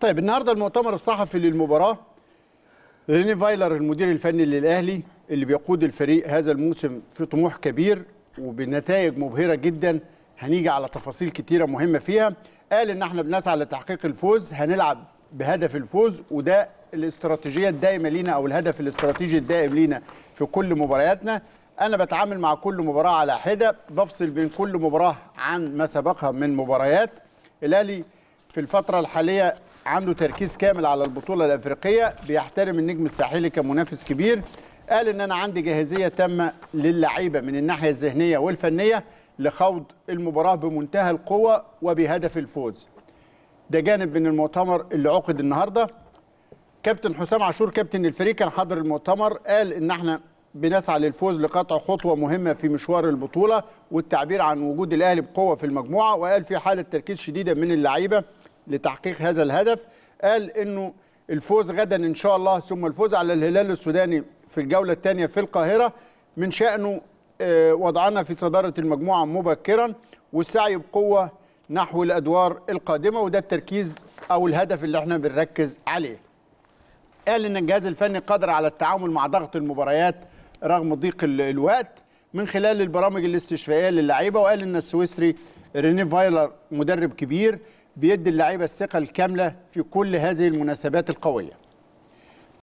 طيب النهارده المؤتمر الصحفي للمباراه ريني فايلر المدير الفني للاهلي اللي بيقود الفريق هذا الموسم في طموح كبير وبنتائج مبهره جدا هنيجي على تفاصيل كتيره مهمه فيها قال ان احنا بنسعى لتحقيق الفوز هنلعب بهدف الفوز وده الاستراتيجيه الدائمه لينا او الهدف الاستراتيجي الدائم لينا في كل مبارياتنا انا بتعامل مع كل مباراه على حده بفصل بين كل مباراه عن ما سبقها من مباريات الاهلي في الفتره الحاليه عنده تركيز كامل على البطوله الافريقيه بيحترم النجم الساحلي كمنافس كبير قال ان انا عندي جاهزيه تامه للعيبه من الناحيه الذهنيه والفنيه لخوض المباراه بمنتهى القوه وبهدف الفوز ده جانب من المؤتمر اللي عقد النهارده كابتن حسام عاشور كابتن الفريق كان حاضر المؤتمر قال ان احنا بنسعى للفوز لقطع خطوه مهمه في مشوار البطوله والتعبير عن وجود الاهلي بقوه في المجموعه وقال في حاله تركيز شديده من اللعيبه لتحقيق هذا الهدف قال انه الفوز غدا ان شاء الله ثم الفوز على الهلال السوداني في الجوله الثانيه في القاهره من شانه آه، وضعنا في صداره المجموعه مبكرا والسعي بقوه نحو الادوار القادمه وده التركيز او الهدف اللي احنا بنركز عليه. قال ان الجهاز الفني قادر على التعامل مع ضغط المباريات رغم ضيق الوقت من خلال البرامج الاستشفائيه للعيبه وقال ان السويسري ريني فايلر مدرب كبير بيدي اللعيبه الثقه الكامله في كل هذه المناسبات القويه